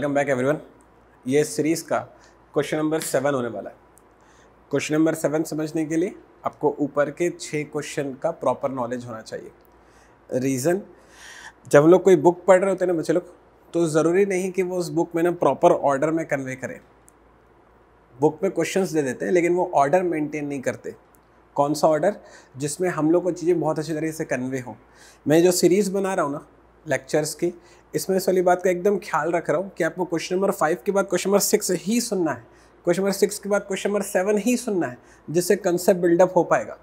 welcome back everyone ये series का question number seven होने वाला है क्वेश्चन नंबर सेवन समझने के लिए आपको ऊपर के छः क्वेश्चन का प्रॉपर नॉलेज होना चाहिए रीज़न जब हम लोग कोई बुक पढ़ रहे होते हैं ना बच्चे लोग तो ज़रूरी नहीं कि वो उस बुक में ना प्रॉपर ऑर्डर में कन्वे करें बुक में क्वेश्चन दे देते हैं लेकिन वो ऑर्डर मेंटेन नहीं करते कौन सा ऑर्डर जिसमें हम लोग को चीज़ें बहुत अच्छी तरीके से कन्वे हों मैं जो सीरीज़ बना रहा हूँ ना लेक्चर्स की इसमें इस वाली बात का एकदम ख्याल रख रहा हूँ कि आपको क्वेश्चन नंबर फाइव के बाद क्वेश्चन नंबर सिक्स ही सुनना है क्वेश्चन नंबर सिक्स के बाद क्वेश्चन नंबर सेवन ही सुनना है जिससे कंसेप्ट बिल्डअप हो पाएगा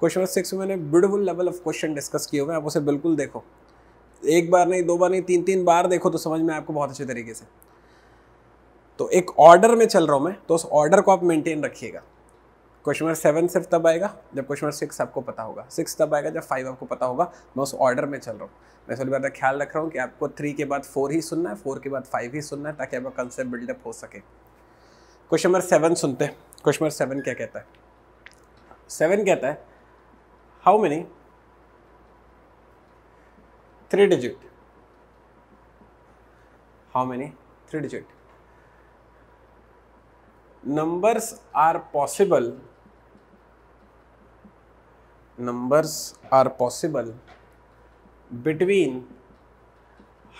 क्वेश्चन नंबर सिक्स में मैंने beautiful level of question discuss किए हुए हैं आप उसे बिल्कुल देखो एक बार नहीं दो बार नहीं तीन तीन बार देखो तो समझ में आपको बहुत अच्छे तरीके से तो एक ऑर्डर में चल रहा हूँ मैं तो उस ऑर्डर को आप मेंटेन रखिएगा क्वेश्चन नंबर सेवन सिर्फ तब आएगा जब क्वेश्चन नंबर सिक्स आपको पता होगा सिक्स तब आएगा जब फाइव आपको पता होगा मैं उस ऑर्डर में चल रहा हूँ मैं सभी बात ख्याल रख रहा हूँ कि आपको थ्री के बाद फोर ही सुनना है फोर के बाद फाइव ही सुनना है ताकि आपका कंसेप्ट बिल्डअप हो सके क्वेश्चन नंबर सेवन सुनते हैं क्वेश्चन नंबर सेवन क्या कहता है सेवन कहता है how many three digit how many three digit numbers are possible numbers are possible between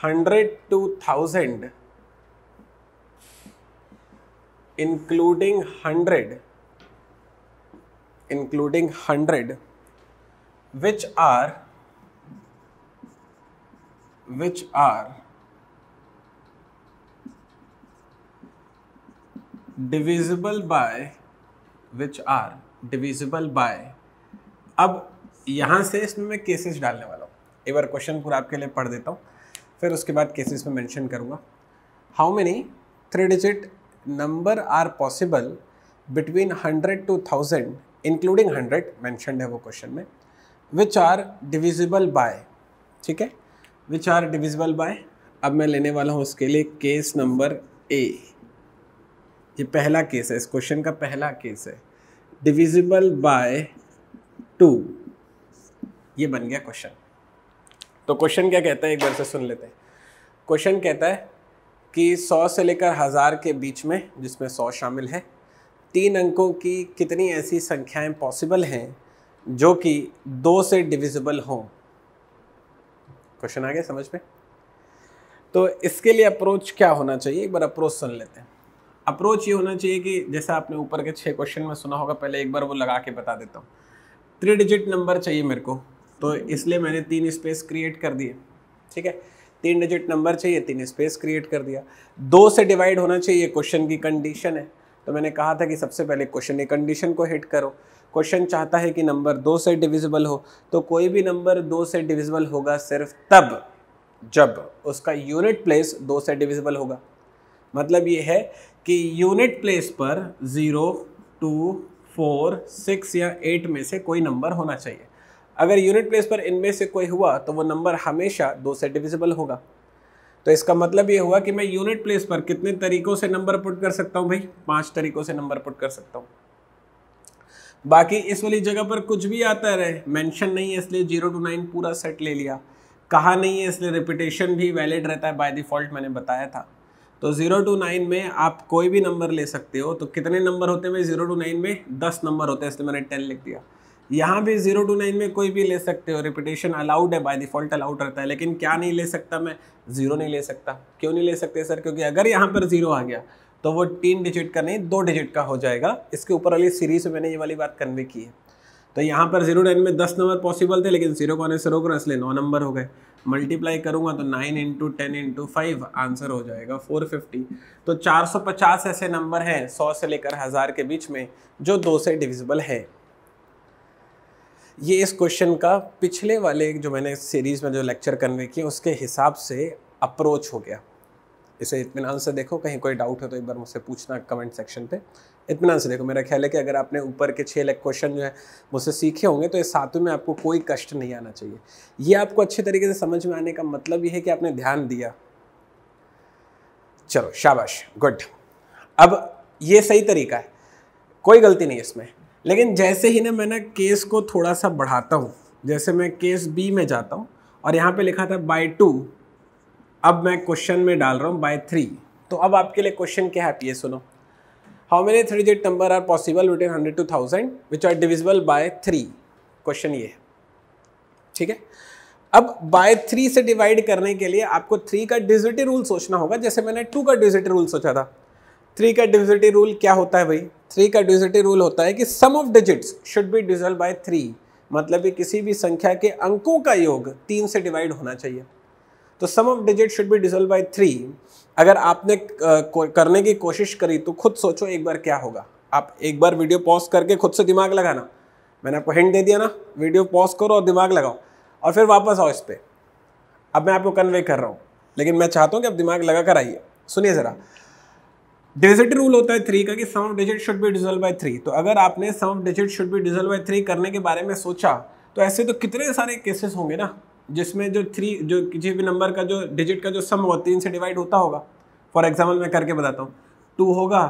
100 to 1000 including 100 including 100 which are which are divisible by which are divisible by अब यहाँ से इसमें मैं केसेस डालने वाला हूँ एक बार क्वेश्चन पूरा आपके लिए पढ़ देता हूँ फिर उसके बाद केसेस में मेंशन करूँगा how many three digit number are possible between hundred to thousand including hundred mentioned है वो क्वेश्चन में विच आर डिविजिबल बाय ठीक है विच आर डिविजिबल बाय अब मैं लेने वाला हूँ उसके लिए केस नंबर ए ये पहला केस है इस क्वेश्चन का पहला केस है डिविजिबल बाय टू ये बन गया क्वेश्चन तो क्वेश्चन क्या कहता है एक बार से सुन लेते हैं क्वेश्चन कहता है कि सौ से लेकर हज़ार के बीच में जिसमें सौ शामिल है तीन अंकों की कितनी ऐसी संख्याएं पॉसिबल हैं जो कि दो से डिविजिबल हों क्वेश्चन आ गया समझ में तो इसके लिए अप्रोच क्या होना चाहिए एक बार अप्रोच सुन लेते हैं अप्रोच ये होना चाहिए कि जैसे आपने ऊपर के छः क्वेश्चन में सुना होगा पहले एक बार वो लगा के बता देता हूँ थ्री डिजिट नंबर चाहिए मेरे को तो इसलिए मैंने तीन स्पेस क्रिएट कर दिए ठीक है तीन डिजिट नंबर चाहिए तीन स्पेस क्रिएट कर दिया दो से डिवाइड होना चाहिए क्वेश्चन की कंडीशन है तो मैंने कहा था कि सबसे पहले क्वेश्चन की कंडीशन को हिट करो क्वेश्चन चाहता है कि नंबर दो से डिविजिबल हो तो कोई भी नंबर दो से डिविजिबल होगा सिर्फ तब जब उसका यूनिट प्लेस दो से डिविजिबल होगा मतलब ये है कि यूनिट प्लेस पर ज़ीरो टू फोर सिक्स या एट में से कोई नंबर होना चाहिए अगर यूनिट प्लेस पर इनमें से कोई हुआ तो वो नंबर हमेशा दो से डिविजिबल होगा तो इसका मतलब ये हुआ कि मैं यूनिट प्लेस पर कितने तरीकों से नंबर पुट कर सकता हूँ भाई पांच तरीकों से नंबर पुट कर सकता हूँ बाकी इस वाली जगह पर कुछ भी आता रहे मेंशन नहीं है इसलिए जीरो टू नाइन पूरा सेट ले लिया कहा नहीं है इसलिए रिपीटेशन भी वैलिड रहता है बाय डिफॉल्ट मैंने बताया था तो ज़ीरो टू नाइन में आप कोई भी नंबर ले सकते हो तो कितने नंबर होते हैं ज़ीरो टू नाइन में दस नंबर होते हैं इसलिए मैंने टेन लिख दिया यहाँ भी जीरो टू नाइन में कोई भी ले सकते हो रिपीटेशन अलाउड है बाय डिफ़ॉल्ट अलाउड रहता है लेकिन क्या नहीं ले सकता मैं ज़ीरो नहीं ले सकता क्यों नहीं ले सकते सर क्योंकि अगर यहाँ पर ज़ीरो आ गया तो वो तीन डिजिट का नहीं दो डिजिट का हो जाएगा इसके ऊपर वाली सीरीज में मैंने ये वाली बात कन्वे की है तो यहाँ पर जीरो टेन में दस नंबर पॉसिबल थे लेकिन जीरो को आने से रोक रहा इसलिए नौ नंबर हो गए मल्टीप्लाई करूंगा तो nine into ten into five answer हो जाएगा फोर फिफ्टी तो चार सौ पचास ऐसे नंबर हैं सौ से लेकर हज़ार के बीच में जो दो से डिविजिबल है ये इस क्वेश्चन का पिछले वाले जो मैंने सीरीज़ में जो लेक्चर कन्वे किए उसके हिसाब से अप्रोच हो गया इसे इतमान से देखो कहीं कोई डाउट हो तो एक बार मुझसे पूछना कमेंट सेक्शन पे इतना से देखो मेरा ख्याल है कि अगर आपने ऊपर के छः लाख क्वेश्चन जो है मुझसे सीखे होंगे तो इस सातों में आपको कोई कष्ट नहीं आना चाहिए ये आपको अच्छे तरीके से समझ में आने का मतलब ये है कि आपने ध्यान दिया चलो शाबाश गुड अब ये सही तरीका है कोई गलती नहीं इसमें लेकिन जैसे ही ना मैं ना केस को थोड़ा सा बढ़ाता हूँ जैसे मैं केस बी में जाता हूँ और यहाँ पे लिखा था बाय टू अब मैं क्वेश्चन में डाल रहा हूँ बाय थ्री तो अब आपके लिए क्वेश्चन क्या है आप ये सुनो how many three digit number are possible between hundred to thousand which are divisible by three question ये है ठीक है अब बाय थ्री से डिवाइड करने के लिए आपको थ्री का डिजिटी रूल सोचना होगा जैसे मैंने टू का डिजिटी रूल सोचा था थ्री का डिजिटी रूल क्या होता है भाई थ्री का डिजिटी रूल होता है कि sum of digits should be divisible by three मतलब कि किसी भी संख्या के अंकों का योग तीन से डिवाइड होना चाहिए तो sum of digit should be divisible by three अगर आपने करने की कोशिश करी तो खुद सोचो एक बार क्या होगा आप एक बार वीडियो पॉज करके खुद से दिमाग लगाना मैंने आपको हिंट दे दिया ना वीडियो पॉज करो और दिमाग लगाओ और फिर वापस आओ इस पर अब मैं आपको कन्वे कर रहा हूँ लेकिन मैं चाहता हूँ कि आप दिमाग लगा कर आइए सुनिए ज़रा डिजिट रूल होता है थ्री का कि sum of digit should be divisible by three तो अगर आपने sum of digit should be divisible by three करने के बारे में सोचा तो ऐसे तो कितने सारे केसेस होंगे ना जिसमें जो थ्री जो किसी भी नंबर का जो डिजिट का जो सम होगा तीन से डिवाइड होता होगा फॉर एग्जाम्पल मैं करके बताता हूँ टू होगा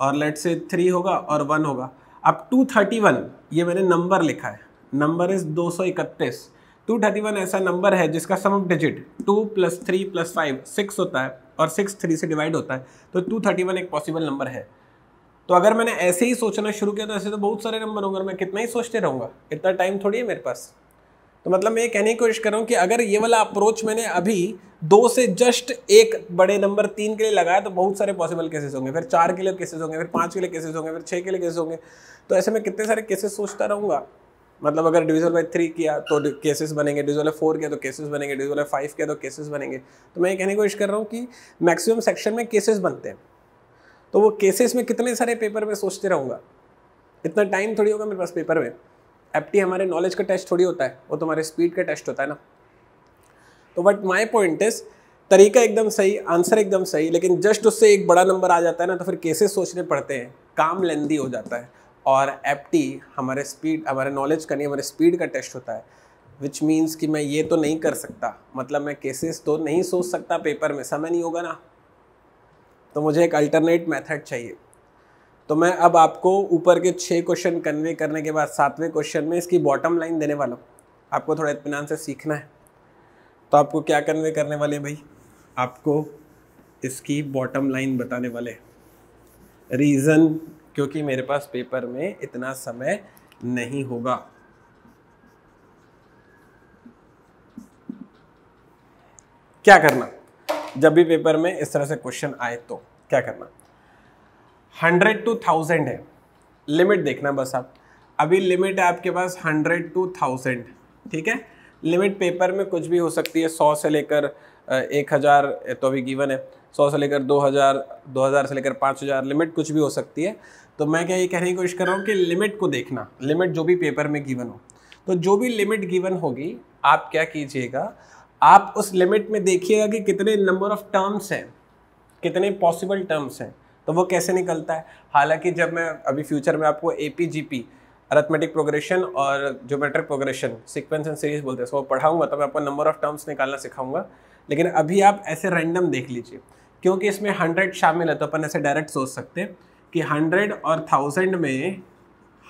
और लेट से थ्री होगा और वन होगा अब टू थर्टी वन ये मैंने नंबर लिखा है नंबर इज़ दो सौ इकतीस टू थर्टी वन ऐसा नंबर है जिसका sum of digit two plus three plus five six होता है और सिक्स थ्री से डिवाइड होता है तो टू थर्टी वन एक पॉसिबल नंबर है तो अगर मैंने ऐसे ही सोचना शुरू किया तो ऐसे तो बहुत सारे नंबर होंगे मैं कितना ही सोचते रहूँगा इतना टाइम थोड़ी है मेरे पास तो मतलब मैं ये कहने की कोशिश कर रहा हूँ कि अगर ये वाला अप्रोच मैंने अभी दो से जस्ट एक बड़े नंबर तीन के लिए लगाया तो बहुत सारे पॉसिबल केसेस होंगे फिर चार के लिए केसेस होंगे फिर पाँच के लिए केसेस होंगे फिर छः के लिए केसेस होंगे तो ऐसे में कितने सारे केसेस सोचता रहूँगा मतलब अगर डिविजन बाई थ्री किया तो केसेस बनेंगे डिविजन बाई फोर किया तो केसेस बनेंगे डिविजन बाई फाइव किया तो केसेस बनेंगे तो मैं ये कहने की कोशिश कर रहा हूँ कि मैक्सिमम सेक्शन में केसेस बनते हैं तो वो केसेस में कितने सारे पेपर में सोचते रहूँगा इतना टाइम थोड़ी होगा मेरे पास पेपर में एप्टी हमारे नॉलेज का टेस्ट थोड़ी होता है वो तुम्हारे स्पीड का टेस्ट होता है ना तो बट माई पॉइंट इज तरीका एकदम सही आंसर एकदम सही लेकिन जस्ट उससे एक बड़ा नंबर आ जाता है ना तो फिर केसेस सोचने पड़ते हैं काम लेंदी हो जाता है और एप्टी हमारे स्पीड हमारे नॉलेज का नहीं हमारे स्पीड का टेस्ट होता है विच मीन्स कि मैं ये तो नहीं कर सकता मतलब मैं केसेस तो नहीं सोच सकता पेपर में समय नहीं होगा ना तो मुझे एक अल्टरनेट मेथड चाहिए तो मैं अब आपको ऊपर के छः क्वेश्चन कन्वे करने के बाद सातवें क्वेश्चन में इसकी बॉटम लाइन देने वाला हूँ आपको थोड़ा इतमान से सीखना है तो आपको क्या कन्वे करने वाले हैं भाई आपको इसकी बॉटम लाइन बताने वाले रीज़न क्योंकि मेरे पास पेपर में इतना समय नहीं होगा क्या करना जब भी पेपर में इस तरह से क्वेश्चन आए तो क्या करना हंड्रेड टू थाउजेंड है लिमिट देखना बस आप अभी लिमिट है आपके पास हंड्रेड टू थाउजेंड ठीक है लिमिट पेपर में कुछ भी हो सकती है सौ से लेकर एक हज़ार तो अभी गिवन है सौ से लेकर दो हज़ार दो हज़ार से लेकर पाँच हज़ार लिमिट कुछ भी हो सकती है तो मैं क्या ये कहने की कोशिश कर रहा हूँ कि लिमिट को देखना लिमिट जो भी पेपर में गिवन हो तो जो भी लिमिट गिवन होगी आप क्या कीजिएगा आप उस लिमिट में देखिएगा कि कितने नंबर ऑफ टर्म्स हैं कितने पॉसिबल टर्म्स हैं तो वो कैसे निकलता है हालांकि जब मैं अभी फ्यूचर में आपको A P G P arithmetic progression और geometric progression sequence and series बोलते हैं सो पढ़ाऊंगा तो मैं आपको नंबर ऑफ टर्म्स निकालना सिखाऊंगा लेकिन अभी आप ऐसे रैंडम देख लीजिए क्योंकि इसमें हंड्रेड शामिल है तो अपन ऐसे डायरेक्ट सोच सकते हैं कि हंड्रेड और थाउजेंड में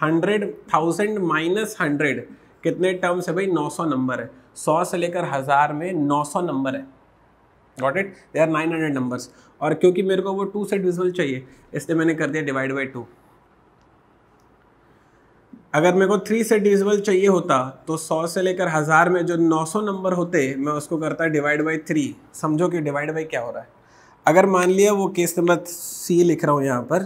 हंड्रेड थाउजेंड माइनस हंड्रेड कितने टर्म्स है भाई नौ सौ नंबर है सौ से लेकर हज़ार में नौ सौ नंबर है got it they are nine hundred numbers और क्योंकि मेरे को वो टू सेट विजिबल चाहिए इसलिए मैंने कर दिया डिवाइड बाई टू अगर मेरे को थ्री सेट डिविजल चाहिए होता तो सौ से लेकर हज़ार में जो नौ सौ नंबर होते मैं उसको करता डिवाइड बाई थ्री समझो कि डिवाइड बाई क्या हो रहा है अगर मान लिया वो केस नंबर सी लिख रहा हूँ यहाँ पर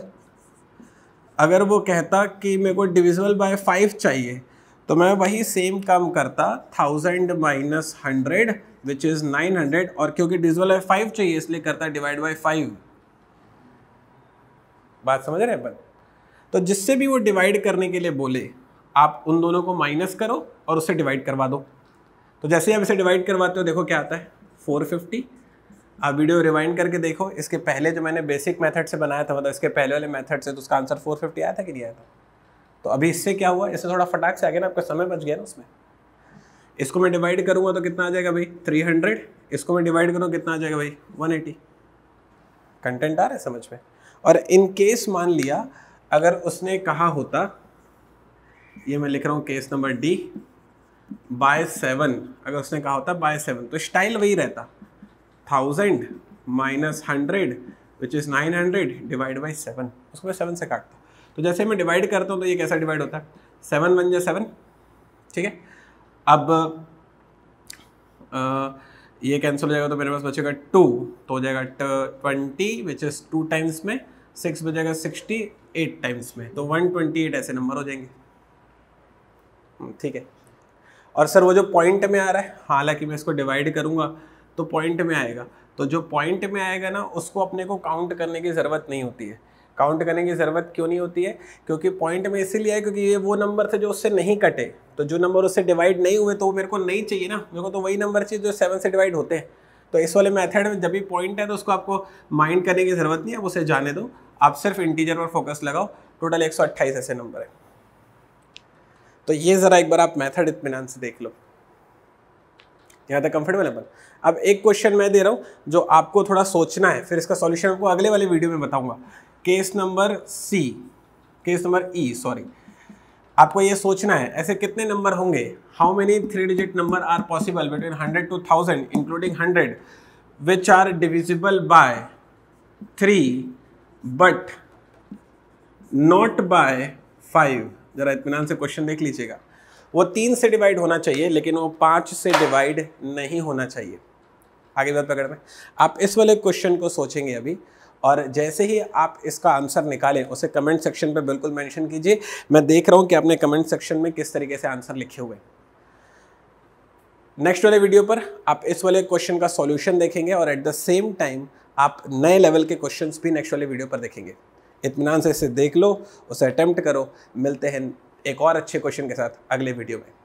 अगर वो कहता कि मेरे को डिविजल बाय फाइव चाहिए तो मैं वही सेम काम करता thousand minus hundred which is nine hundred और क्योंकि डिजिबल है फाइव चाहिए इसलिए करता डिवाइड बाई फाइव बात समझ रहे हैं अपन तो जिससे भी वो डिवाइड करने के लिए बोले आप उन दोनों को माइनस करो और उससे डिवाइड करवा दो तो जैसे ही आप इसे डिवाइड करवाते हो देखो क्या आता है फोर फिफ्टी आप वीडियो रिवाइंड करके देखो इसके पहले जो मैंने बेसिक मेथड से बनाया था मतलब इसके पहले वाले मेथड से तो उसका आंसर फोर फिफ्टी आया था कि नहीं आया था तो अभी इससे क्या हुआ इससे थोड़ा फटाक से आ गया ना आपका समय बच गया ना उसमें इसको मैं डिवाइड करूँगा तो कितना आ जाएगा भाई थ्री हंड्रेड इसको मैं डिवाइड करूँ कितना आ जाएगा भाई वन एटी कंटेंट आ रहा है समझ में और इन केस मान लिया अगर उसने कहा होता ये मैं लिख रहा हूँ case number D by seven अगर उसने कहा होता बाय सेवन तो स्टाइल वही रहता thousand minus hundred which is nine hundred divide by seven उसको मैं सेवन से काटता तो जैसे मैं डिवाइड करता हूँ तो ये कैसा डिवाइड होता है सेवन वन या सेवन ठीक है अब आ, ये कैंसिल हो जाएगा तो मेरे पास बचेगा टू तो हो जाएगा twenty which is two times में सिक्स बचेगा सिक्सटी एट टाइम्स में तो वन ट्वेंटी एट ऐसे नंबर हो जाएंगे हम्म, ठीक है और सर वो जो पॉइंट में आ रहा है हालांकि मैं इसको डिवाइड करूंगा तो पॉइंट में आएगा तो जो पॉइंट में आएगा ना उसको अपने को काउंट करने की ज़रूरत नहीं होती है काउंट करने की ज़रूरत क्यों नहीं होती है क्योंकि पॉइंट में इसीलिए है क्योंकि ये वो नंबर थे जो उससे नहीं कटे तो जो नंबर उससे डिवाइड नहीं हुए तो वो मेरे को नहीं चाहिए ना मेरे को तो वही नंबर चाहिए जो सेवन से डिवाइड होते हैं तो इस वाले मेथड में जब भी पॉइंट है तो उसको आपको माइंड करने की ज़रूरत नहीं है उसे जाने दो आप सिर्फ इंटीजर पर फोकस लगाओ टोटल एक ऐसे नंबर है तो ये ज़रा एक बार आप मैथड इतमान से देख लो यहाँ तक कंफर्टेबल है पर अब एक क्वेश्चन मैं दे रहा हूँ जो आपको थोड़ा सोचना है फिर इसका सॉल्यूशन आपको अगले वाले वीडियो में बताऊंगा case number C case number E e, sorry आपको ये सोचना है ऐसे कितने नंबर होंगे how many three digit number are possible between hundred to thousand including hundred which are divisible by three but not by five जरा इतमान से क्वेश्चन देख लीजिएगा वो तीन से डिवाइड होना चाहिए लेकिन वो पाँच से डिवाइड नहीं होना चाहिए आगे बात पकड़ में आप इस वाले क्वेश्चन को सोचेंगे अभी और जैसे ही आप इसका आंसर निकालें उसे कमेंट सेक्शन पर बिल्कुल मैंशन कीजिए मैं देख रहा हूँ कि आपने कमेंट सेक्शन में किस तरीके से आंसर लिखे हुए नेक्स्ट वाले वीडियो पर आप इस वाले क्वेश्चन का सॉल्यूशन देखेंगे और एट द सेम टाइम आप नए लेवल के क्वेश्चंस भी नेक्स्ट वाले वीडियो पर देखेंगे इतमान से इसे देख लो उसे अटैम्प्ट करो मिलते हैं एक और अच्छे क्वेश्चन के साथ अगले वीडियो में